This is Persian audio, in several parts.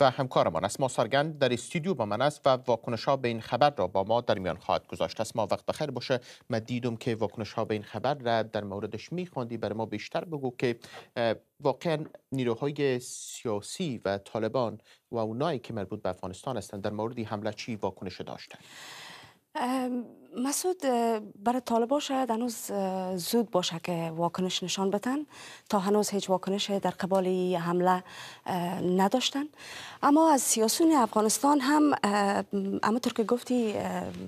و همکارمان است ما سرگند در استودیو با من است و واکنش ها به این خبر را با ما در میان خواهد گذاشت است ما وقت بخیر باشه من دیدم که واکنش ها به این خبر را در موردش میخواندی برای ما بیشتر بگو که واقعا نیروهای سیاسی و طالبان و اونایی که مربوط به افغانستان هستند در مورد حمله چی واکنش داشتند مسعود برای طالبا شاید هنوز زود باشه که واکنش نشان بدن تا هنوز هیچ واکنش در قبال حمله نداشتن اما از سیاسون افغانستان هم همونطور که گفتی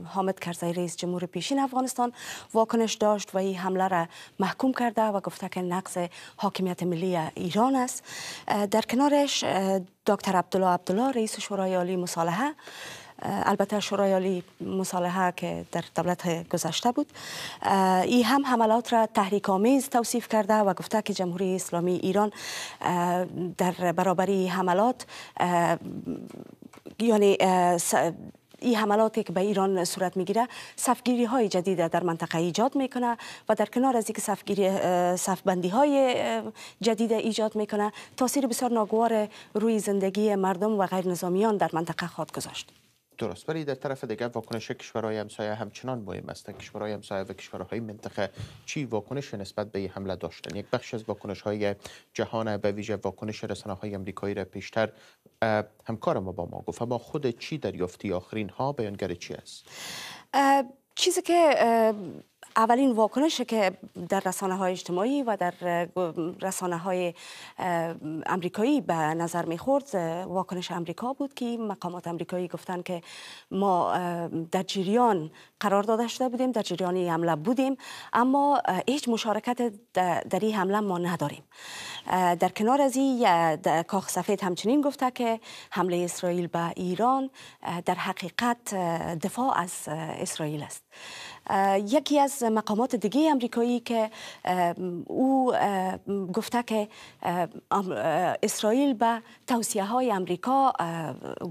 حامد کرزی رئیس جمهور پیشین افغانستان واکنش داشت و این حمله را محکوم کرده و گفته که نقص حاکمیت ملی ایران است در کنارش دکتر عبدالله عبدالله رئیس شورای عالی مصالحه البته شورای عالی مصالحه که در دولت گذشته بود این هم حملات را تحریک آمیز توصیف کرده و گفته که جمهوری اسلامی ایران در برابری حملات یعنی این حملاتی که به ایران صورت میگیره صفگیری های جدید در منطقه ایجاد میکنه و در کنار از اینکه صفگیری صفبندی های جدید ایجاد میکنه تاثیر بسیار ناگوار روی زندگی مردم و غیر نظامیان در منطقه خواهد گذاشت درست ولی در طرف دیگر واکنش کشورهای همسایه همچنان مهم است کشورهای همسایه و کشورهای منطقه چی واکنش نسبت به حمله داشتن یک بخش از واکنش های جهان به ویژه واکنش رسانه های آمریکایی را پیشتر همکار ما با ما گفت اما خود چی دریافتی آخرین ها بیانگر چی است چیزی که اولین واکنش که در رسانه های اجتماعی و در رسانه های امریکایی به نظر میخورد واکنش امریکا بود که مقامات امریکایی گفتن که ما در جریان قرار داده شده بودیم در جریان حمله بودیم اما هیچ مشارکت در این حمله ما نداریم در کنار از این کاخ سفید همچنین گفته که حمله اسرائیل به ایران در حقیقت دفاع از اسرائیل است یکی از مقامات دیگه امریکایی که او گفته که اسرائیل به توصیه های امریکا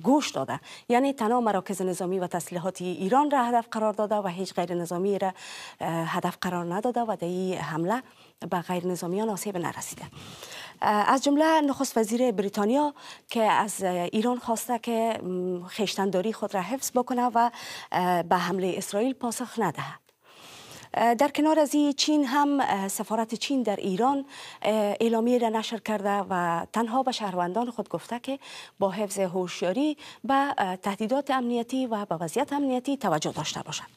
گوش داده یعنی تنها مراکز نظامی و تسلیحات ایران را هدف قرار داده و هیچ غیر نظامی را هدف قرار نداده و در حمله به غیر نظامیان آسیب نرسیده از جمله نخست وزیر بریتانیا که از ایران خواسته که خیشتنداری خود را حفظ بکنه و به حمله اسرائیل پاسخ ندهد در کنار از این چین هم سفارت چین در ایران اعلامیه را نشر کرده و تنها به شهروندان خود گفته که با حفظ هوشیاری به تهدیدات امنیتی و به وضعیت امنیتی توجه داشته باشند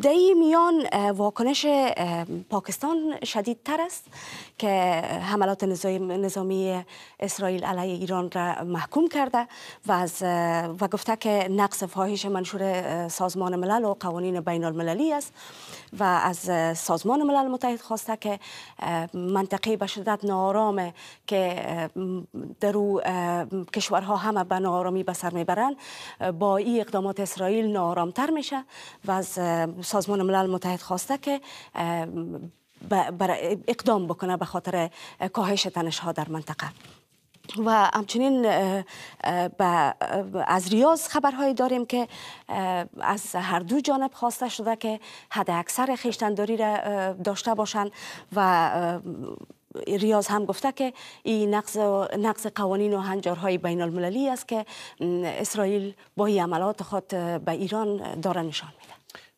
در میان واکنش پاکستان شدیدتر است که حملات نظامی اسرائیل علیه ایران را محکوم کرده و, از و گفته که نقص فاحش منشور سازمان ملل و قوانین بین المللی است و از سازمان ملل متحد خواسته که منطقه به شدت که در او کشورها همه به نارامی به سر میبرند با این اقدامات اسرائیل ناآرامتر میشه و از سازمان ملل متحد خواسته که اقدام بکنه به خاطر کاهش تنش ها در منطقه و همچنین از ریاض خبرهایی داریم که از هر دو جانب خواسته شده که حد اکثر خیشتنداری را داشته باشند و ریاض هم گفته که این نقض, قوانین و هنجارهای بین المللی است که اسرائیل با عملات خود به ایران داره نشان میده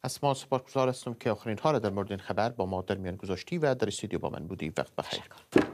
از ما سپاسگزار هستم که آخرین ها را در مورد این خبر با ما در میان گذاشتی و در استودیو با من بودی وقت بخیر